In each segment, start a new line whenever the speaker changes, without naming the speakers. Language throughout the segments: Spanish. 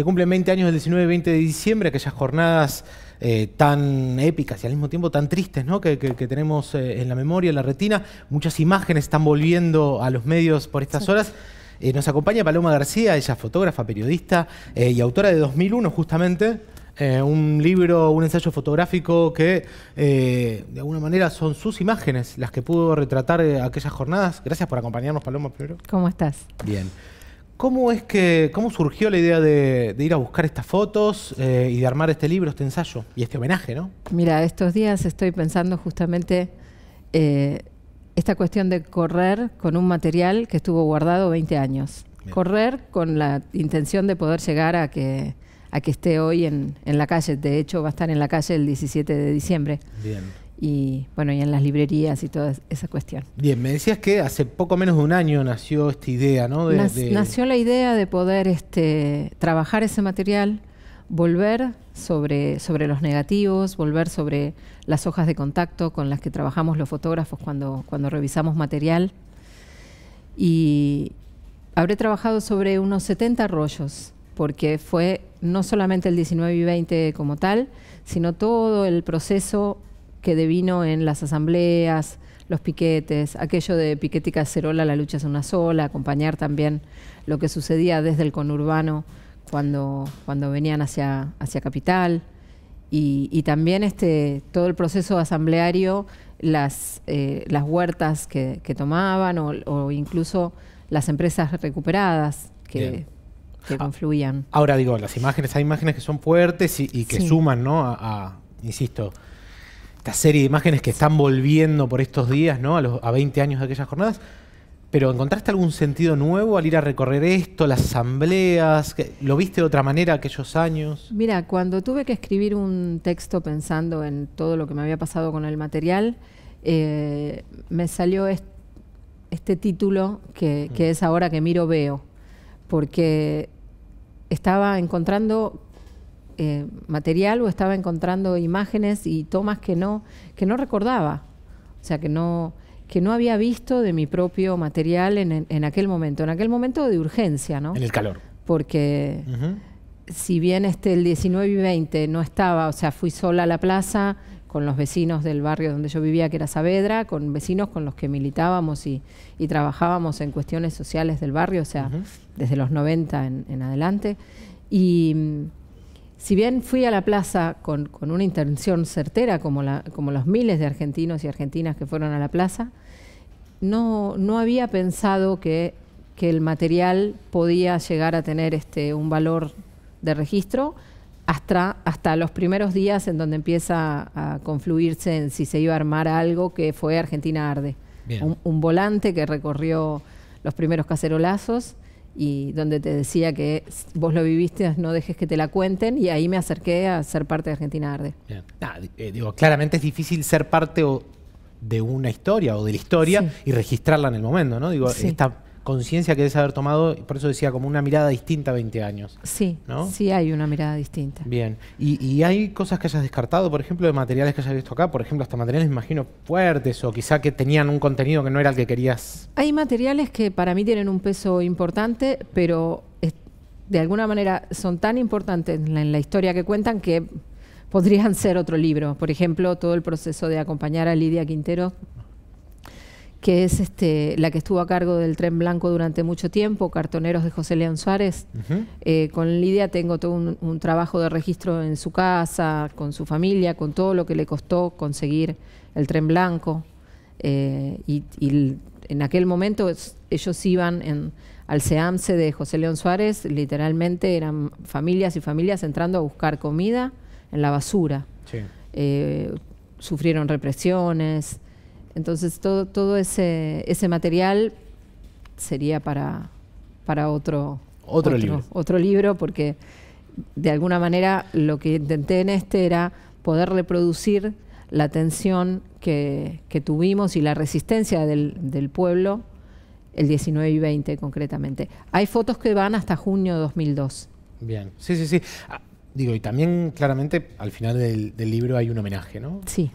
Se cumplen 20 años del 19 y 20 de diciembre, aquellas jornadas eh, tan épicas y al mismo tiempo tan tristes ¿no? que, tenemos eh, en la memoria, en la retina. Muchas imágenes están volviendo a los medios por estas horas. Eh, nos acompaña Paloma García, ella fotógrafa, periodista y autora de 2001 justamente. un libro, un ensayo fotográfico que de alguna manera son sus imágenes las que pudo retratar aquellas jornadas. Gracias por acompañarnos, Paloma, ¿Cómo estás? Bien. ¿Cómo es que, cómo surgió la idea de, ir a buscar estas fotos eh, y de armar este libro, este ensayo y este homenaje, no?
Mira, estos días estoy pensando justamente eh, esta cuestión de correr con un material que estuvo guardado 20 años. Correr con la intención de poder llegar a que, a que esté hoy en, en, la calle. De hecho, va a estar en la calle el 17 de diciembre. Bien y bueno, y en las librerías y toda esa cuestión.
Bien, me decías que hace poco menos de un año nació esta idea, ¿no? Nació
la idea de poder este, trabajar ese material, volver sobre, sobre los negativos, volver sobre las hojas de contacto con las que trabajamos los fotógrafos cuando, cuando revisamos material. Y habré trabajado sobre unos 70 rollos, porque fue no solamente el 19 y 20 como tal, sino todo el proceso que devino en las asambleas, los piquetes, aquello de piquete y cacerola, la lucha es una sola, acompañar también lo que sucedía desde el conurbano cuando, cuando venían hacia, hacia Capital. Y, también este, todo el proceso asambleario, las, eh, las huertas que, tomaban o, incluso las empresas recuperadas que... Ah, confluían.
Ahora digo, las imágenes, hay imágenes que son fuertes y, que suman, ¿no? a, insisto, esta serie de imágenes que están volviendo por estos días, ¿no? A, los, 20 años de aquellas jornadas. Pero ¿encontraste algún sentido nuevo al ir a recorrer esto, las asambleas? ¿Lo viste de otra manera aquellos años?
Mira, cuando tuve que escribir un texto pensando en todo lo que me había pasado con el material, eh, me salió este título que, que, mm. es ahora que miro veo, porque estaba encontrando eh, material o estaba encontrando imágenes y tomas que no, que no recordaba, o sea, que no, que no había visto de mi propio material en, aquel momento, en aquel momento de urgencia, ¿no? En el calor. Porque si bien este, el 19 y 20 no estaba, o sea, fui sola a la plaza con los vecinos del barrio donde yo vivía, que era Saavedra, con vecinos con los que militábamos y, trabajábamos en cuestiones sociales del barrio, o sea, desde los 90 en, en adelante. Y, si bien fui a la plaza con, una intención certera, como, los miles de argentinos y argentinas que fueron a la plaza, no, había pensado que, el material podía llegar a tener este, un valor de registro hasta, hasta los primeros días en donde empieza a confluirse en si se iba a armar algo que fue Argentina Arde. un volante que recorrió los primeros cacerolazos y donde te decía que vos lo viviste, no dejes que te la cuenten, y ahí me acerqué a ser parte de Argentina Arde. Ah,
eh, digo, claramente es difícil ser parte o de una historia o de la historia y registrarla en el momento, ¿no? Digo, conciencia que debes haber tomado, por eso decía, como una mirada distinta a 20 años.
Sí, ¿no? sí hay una mirada distinta.
Bien, y, hay cosas que hayas descartado, por ejemplo, de materiales que hayas visto acá, por ejemplo, hasta materiales, me imagino, fuertes o quizá que tenían un contenido que no era el que querías.
Hay materiales que para mí tienen un peso importante, pero de alguna manera son tan importantes en la historia que cuentan que podrían ser otro libro. Por ejemplo, todo el proceso de acompañar a Lidia Quintero que es este, la que estuvo a cargo del Tren Blanco durante mucho tiempo, Cartoneros de José León Suárez. Eh, con Lidia tengo todo un, trabajo de registro en su casa, con su familia, con todo lo que le costó conseguir el Tren Blanco. Eh, y, en aquel momento ellos iban en, al SEAMSE de José León Suárez, literalmente eran familias y familias entrando a buscar comida en la basura. Eh, sufrieron represiones. Entonces todo, todo ese, ese material sería para, para otro, otro, libro. otro libro, porque de alguna manera lo que intenté en este era poder reproducir la tensión que, que tuvimos y la resistencia del, del, pueblo el 19 y 20 concretamente. Hay fotos que van hasta junio de 2002.
Bien, sí, sí, sí. Ah, digo, y también claramente al final del, del libro hay un homenaje, ¿no? Sí.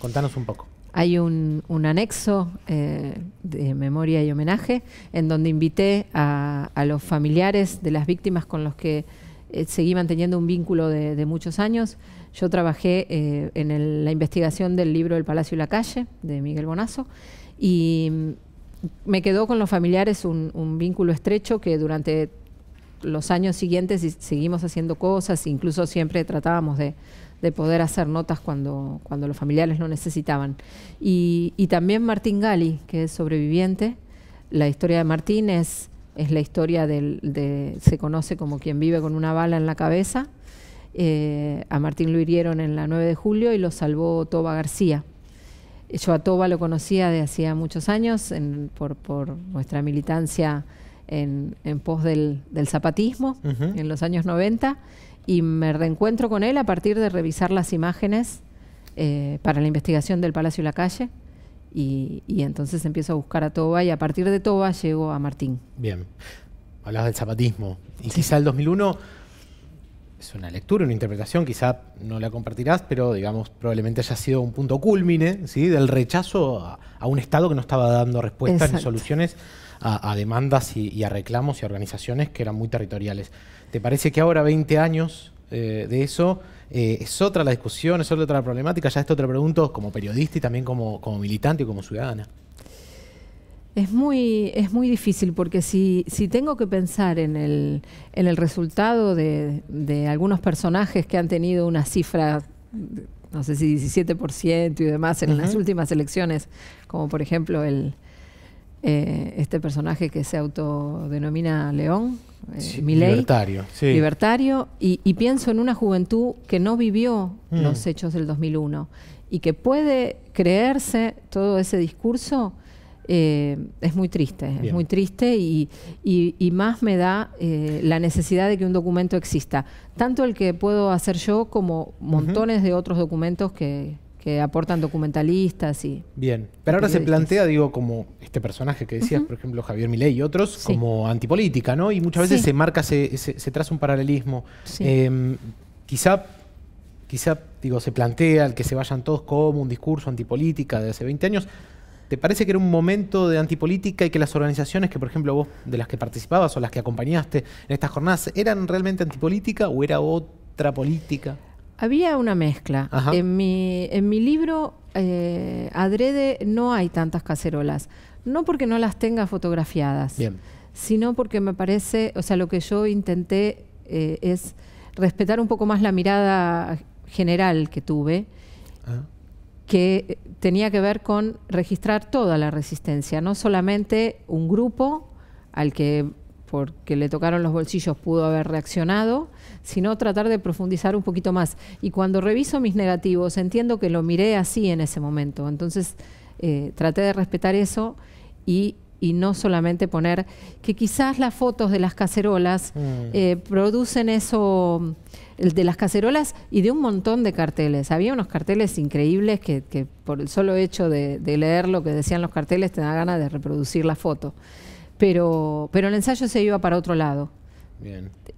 Contanos un poco
hay un, anexo eh, de memoria y homenaje en donde invité a, los familiares de las víctimas con los que eh, seguí manteniendo un vínculo de, muchos años. Yo trabajé eh, en la investigación del libro El Palacio y la Calle de Miguel Bonazo y me quedó con los familiares un, un vínculo estrecho que durante los años siguientes seguimos haciendo cosas, incluso siempre tratábamos de, de poder hacer notas cuando, cuando los familiares no necesitaban. Y, también Martín Gali, que es sobreviviente. La historia de Martín es, la historia del, de, se conoce como quien vive con una bala en la cabeza. Eh, a Martín lo hirieron en la 9 de julio y lo salvó Toba García. Yo a Toba lo conocía de hacía muchos años por, nuestra militancia en, pos del, zapatismo en los años 90 y me reencuentro con él a partir de revisar las imágenes eh, para la investigación del Palacio y la Calle. Y, entonces empiezo a buscar a Toba y a partir de Toba llego a Martín. Bien,
hablas del zapatismo. Y quizá el 2001 es una lectura, una interpretación, quizá no la compartirás, pero digamos, probablemente haya sido un punto culmine ¿sí? del rechazo a, un Estado que no estaba dando respuestas ni soluciones a, demandas y, a reclamos y organizaciones que eran muy territoriales. ¿Te parece que ahora, 20 años eh, de eso, eh, es otra la discusión, es otra la problemática? Ya esto te lo pregunto como periodista y también como, como militante y como ciudadana.
Es muy, es muy difícil porque si, si tengo que pensar en el, resultado de, algunos personajes que han tenido una cifra, no sé si 17% y demás en las últimas elecciones, como por ejemplo el, eh, este personaje que se autodenomina León, eh, libertario, y, pienso en una juventud que no vivió mm. los hechos del 2001 y que puede creerse todo ese discurso. Eh, es muy triste, es muy triste y, más me da eh, la necesidad de que un documento exista, tanto el que puedo hacer yo como montones de otros documentos que, que aportan documentalistas y...
Bien, pero ahora se plantea, digo, como este personaje que decías, por ejemplo, Javier Milei y otros, como antipolítica, ¿no? Y muchas veces se marca, se, se, traza un paralelismo. Em, quizá, quizá, digo, se plantea el que se vayan todos como un discurso antipolítica de hace 20 años. ¿Te parece que era un momento de antipolítica y que las organizaciones que, por ejemplo, vos de las que participabas o las que acompañaste en estas jornadas, eran realmente antipolítica o era otra política?
Había una mezcla. En mi, en mi libro, eh, adrede, no hay tantas cacerolas. No porque no las tenga fotografiadas, sino porque me parece, o sea, lo que yo intenté eh, es respetar un poco más la mirada general que tuve, que tenía que ver con registrar toda la resistencia, no solamente un grupo al que porque le tocaron los bolsillos pudo haber reaccionado, sino tratar de profundizar un poquito más. Y cuando reviso mis negativos, entiendo que lo miré así en ese momento. Entonces eh, traté de respetar eso y, no solamente poner que quizás las fotos de las cacerolas mm. eh, producen eso, el de las cacerolas y de un montón de carteles. Había unos carteles increíbles que, por el solo hecho de, de leer lo que decían los carteles te da ganas de reproducir la foto pero, el ensayo se iba para otro lado.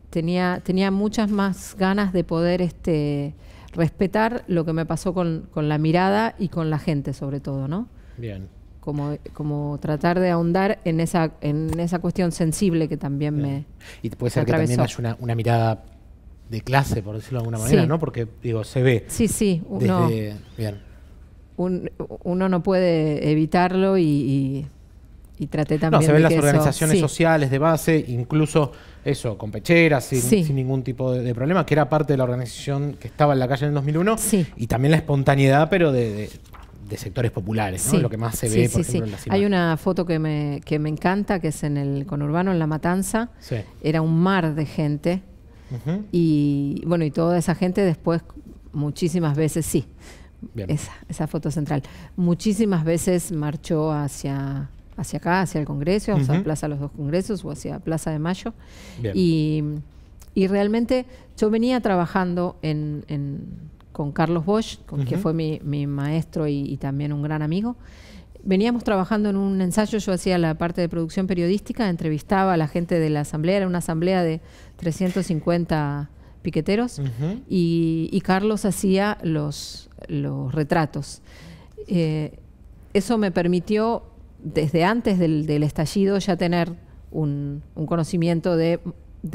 Tenía, tenía muchas más ganas de poder este, respetar lo que me pasó con, la mirada y con la gente, sobre todo, ¿no? Bien. Como, como, tratar de ahondar en esa, en esa cuestión sensible que también me.
Y puede ser que también haya una, mirada de clase, por decirlo de alguna manera, ¿no? Porque, digo, se ve. Sí, sí, uno,
uno no puede evitarlo y y traté también. No, se ven las organizaciones
sociales de base, incluso eso, con pecheras, sin, sin ningún tipo de, problema, que era parte de la organización que estaba en la calle en el 2001. Sí. Y también la espontaneidad, pero de, sectores populares, ¿no? Lo que más se ve, por ejemplo, en Sí, Hay
una foto que me, encanta, que es en el conurbano, en La Matanza. Era un mar de gente. Y bueno, y toda esa gente después, muchísimas veces, sí. Esa, esa foto central. Muchísimas veces marchó hacia hacia acá, hacia el Congreso, hacia Plaza Plaza Los Dos Congresos o hacia Plaza de Mayo. Y, realmente yo venía trabajando con Carlos Bosch, con que fue mi, maestro y, también un gran amigo. Veníamos trabajando en un ensayo, yo hacía la parte de producción periodística, entrevistaba a la gente de la asamblea, era una asamblea de 350 piqueteros, y, Carlos hacía los, retratos. Eh, eso me permitió desde antes del, estallido ya tener un, conocimiento de,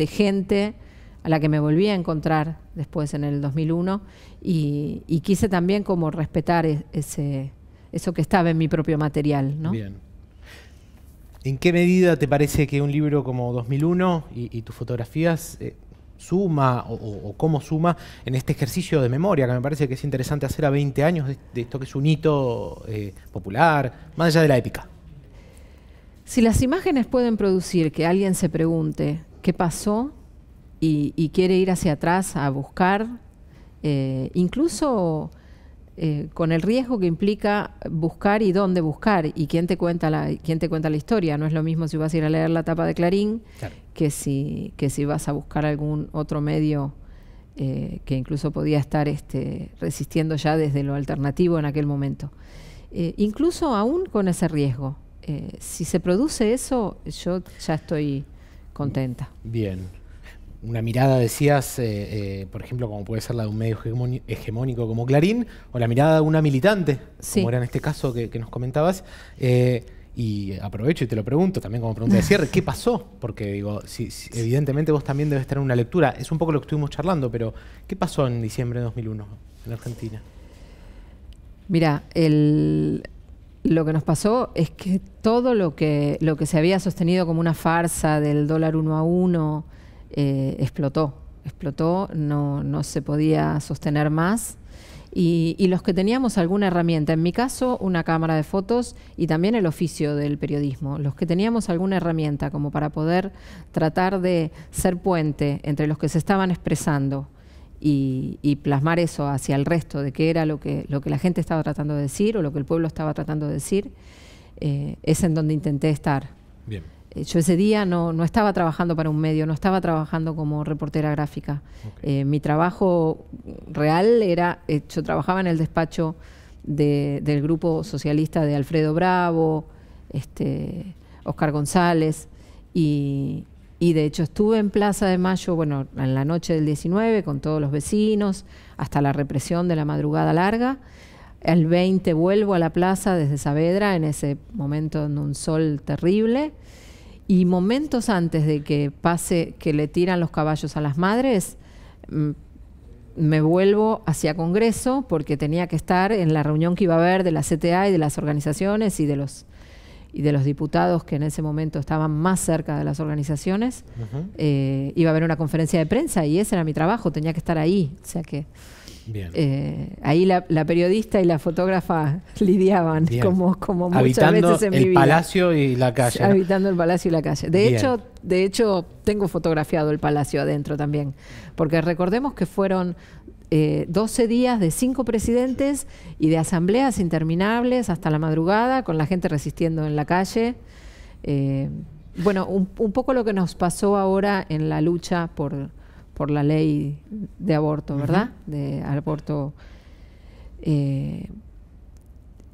gente a la que me volví a encontrar después en el 2001 y, quise también como respetar e, ese, eso que estaba en mi propio material.
Bien. ¿En qué medida te parece que un libro como 2001 y, tus fotografías eh, suma o, cómo suma en este ejercicio de memoria que me parece que es interesante hacer a 20 años de, esto que es un hito eh, popular, más allá de la épica?
Si las imágenes pueden producir que alguien se pregunte qué pasó y, quiere ir hacia atrás a buscar, eh, incluso eh, con el riesgo que implica buscar y dónde buscar y quién te cuenta la, quién te cuenta la historia. No es lo mismo si vas a ir a leer la tapa de Clarín que, si, que si vas a buscar algún otro medio eh, que incluso podía estar este, resistiendo ya desde lo alternativo en aquel momento. incluso aún con ese riesgo eh, si se produce eso, yo ya estoy contenta.
Bien. Una mirada, decías, eh, eh, por ejemplo, como puede ser la de un medio hegemónico como Clarín, o la mirada de una militante, como era en este caso que, nos comentabas. y aprovecho y te lo pregunto también como pregunta de cierre, ¿qué pasó? Porque digo, evidentemente vos también debes tener una lectura, es un poco lo que estuvimos charlando, pero ¿qué pasó en diciembre de 2001 en Argentina?
Mira, el, lo que nos pasó es que todo lo que, lo que se había sostenido como una farsa del dólar uno a uno eh, explotó. Explotó, no, se podía sostener más. Y, y, los que teníamos alguna herramienta, en mi caso una cámara de fotos y también el oficio del periodismo, los que teníamos alguna herramienta como para poder tratar de ser puente entre los que se estaban expresando y, plasmar eso hacia el resto, de qué era lo que, lo que la gente estaba tratando de decir o lo que el pueblo estaba tratando de decir, eh, es en donde intenté estar. Eh, yo ese día no, estaba trabajando para un medio, no estaba trabajando como reportera gráfica. Eh, mi trabajo real era, yo trabajaba en el despacho del grupo socialista de Alfredo Bravo, este, Oscar González, y, y de hecho estuve en Plaza de Mayo, bueno, en la noche del 19 con todos los vecinos, hasta la represión de la madrugada larga. El 20 vuelvo a la plaza desde Saavedra, en ese momento en un sol terrible. Y momentos antes de que pase que le tiran los caballos a las madres, mm, me vuelvo hacia Congreso porque tenía que estar en la reunión que iba a haber de la CTA y de las organizaciones y de los y de los diputados que en ese momento estaban más cerca de las organizaciones, eh, iba a haber una conferencia de prensa y ese era mi trabajo, tenía que estar ahí. O sea que eh, ahí la, periodista y la fotógrafa lidiaban como, como muchas veces en el palacio
y la calle. Habitando
el palacio y la calle. De hecho, de hecho, tengo fotografiado el palacio adentro también, porque recordemos que fueron 12 eh, días de cinco presidentes y de asambleas interminables hasta la madrugada, con la gente resistiendo en la calle. Eh, bueno, un, poco lo que nos pasó ahora en la lucha por, la ley de aborto, ¿verdad? De aborto. Eh,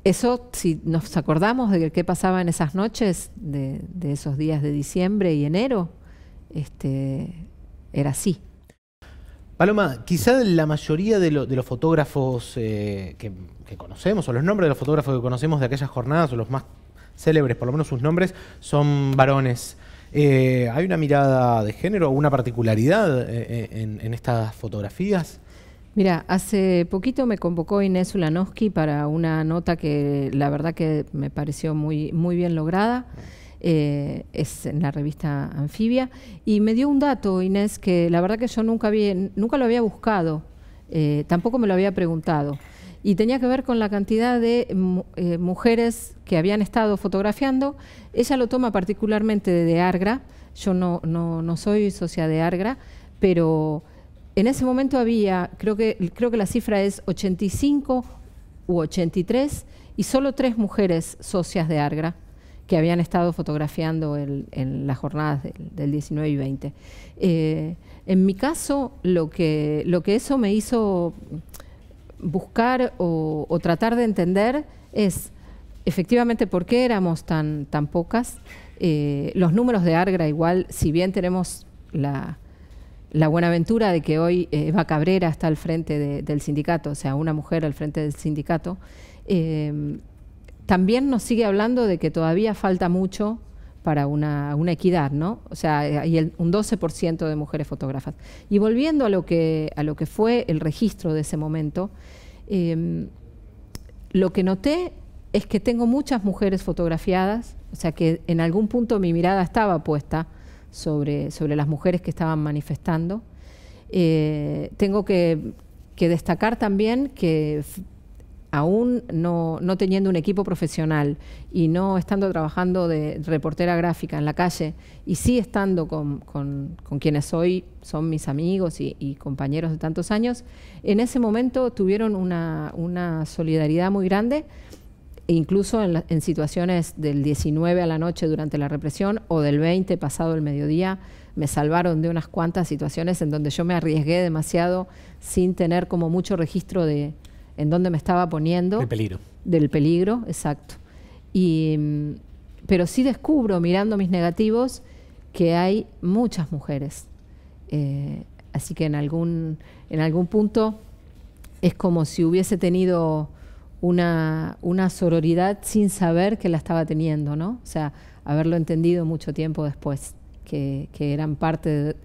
eso, si nos acordamos de qué pasaba en esas noches, de, esos días de diciembre y enero, este, era así.
Paloma, quizá la mayoría de, los fotógrafos eh, que, conocemos, o los nombres de los fotógrafos que conocemos de aquellas jornadas, o los más célebres, por lo menos sus nombres, son varones. Eh, ¿Hay una mirada de género una particularidad eh, en, estas fotografías?
Mira, hace poquito me convocó Inés Ulanowski para una nota que la verdad que me pareció muy, muy bien lograda. Ah. Eh, es en la revista Anfibia, y me dio un dato, Inés, que la verdad que yo nunca, había, nunca lo había buscado, eh, tampoco me lo había preguntado, y tenía que ver con la cantidad de eh, mujeres que habían estado fotografiando. Ella lo toma particularmente de Argra, yo no, no soy socia de Argra, pero... En ese momento había, creo que, creo que la cifra es 85 u 83, y solo tres mujeres socias de Argra que habían estado fotografiando en las jornadas del, 19 y 20. Eh, en mi caso, lo que, eso me hizo buscar o, tratar de entender es efectivamente por qué éramos tan, tan pocas. Eh, los números de Argra igual, si bien tenemos la, buena aventura de que hoy eh, Eva Cabrera está al frente del sindicato, o sea, una mujer al frente del sindicato, también nos sigue hablando de que todavía falta mucho para una, equidad, ¿no? O sea, hay un 12% de mujeres fotógrafas. Y volviendo a lo, que, a lo que fue el registro de ese momento, em, lo que noté es que tengo muchas mujeres fotografiadas, o sea que en algún punto mi mirada estaba puesta sobre, sobre las mujeres que estaban manifestando. Eh, tengo que destacar también que aún no, teniendo un equipo profesional y no estando trabajando de reportera gráfica en la calle, y sí estando con, quienes hoy son mis amigos y, compañeros de tantos años, en ese momento tuvieron una, solidaridad muy grande e incluso en, situaciones del 19 a la noche durante la represión o del 20 pasado el mediodía, me salvaron de unas cuantas situaciones en donde yo me arriesgué demasiado sin tener como mucho registro de, en dónde me estaba poniendo. Del peligro. Del peligro, exacto. Y, pero sí descubro, mirando mis negativos, que hay muchas mujeres. Eh, así que en algún, en algún punto es como si hubiese tenido una, una sororidad sin saber que la estaba teniendo, ¿no? O sea, haberlo entendido mucho tiempo después, que, eran parte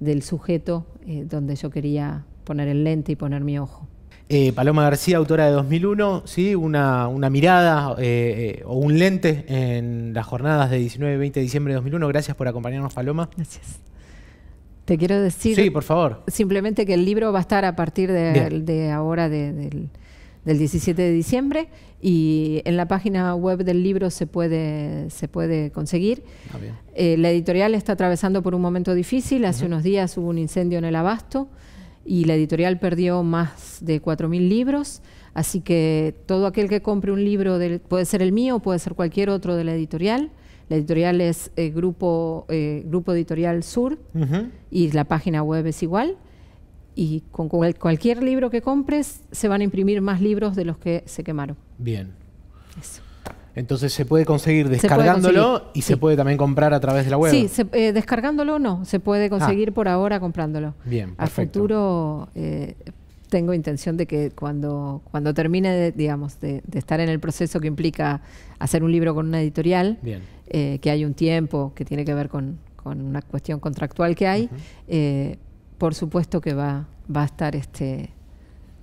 del sujeto eh, donde yo quería poner el lente y poner mi ojo.
Eh, Paloma García, autora de 2001, ¿sí? una, mirada eh, eh, o un lente en las jornadas de 19 20 de diciembre de 2001. Gracias por acompañarnos, Paloma. Gracias.
Te quiero decir. por favor. Simplemente que el libro va a estar a partir de, ahora, del, 17 de diciembre, y en la página web del libro se puede, se puede conseguir. Ah, la editorial está atravesando por un momento difícil. Hace unos días hubo un incendio en el Abasto y la editorial perdió más de 4.000 libros, así que todo aquel que compre un libro, del, puede ser el mío, puede ser cualquier otro de la editorial, la editorial es eh, grupo, eh, grupo Editorial Sur y la página web es igual. Y con cualquier libro que compres se van a imprimir más libros de los que se quemaron.
Bien. Eso. Entonces se puede conseguir descargándolo y se puede también comprar a través de la web. Sí,
se, eh, descargándolo no, se puede conseguir ah. por ahora comprándolo. Bien, perfecto. A futuro eh, tengo intención de que cuando, cuando termine, digamos, de, estar en el proceso que implica hacer un libro con una editorial, eh, que hay un tiempo que tiene que ver con, una cuestión contractual que hay, por supuesto que va, va a estar este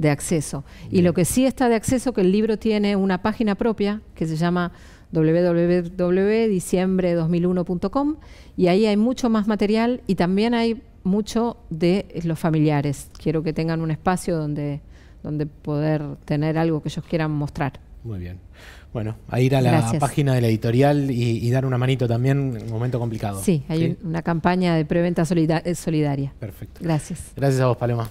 de acceso. Y lo que sí está de acceso, que el libro tiene una página propia que se llama www.diciembre2001.com y ahí hay mucho más material y también hay mucho de los familiares. Quiero que tengan un espacio donde, donde poder tener algo que ellos quieran mostrar.
Muy bien. Bueno, a ir a la página de la editorial y, dar una manito también en un momento complicado. Sí, hay
una campaña de preventa eh, solidaria. Perfecto. Gracias. Gracias a vos, Paloma.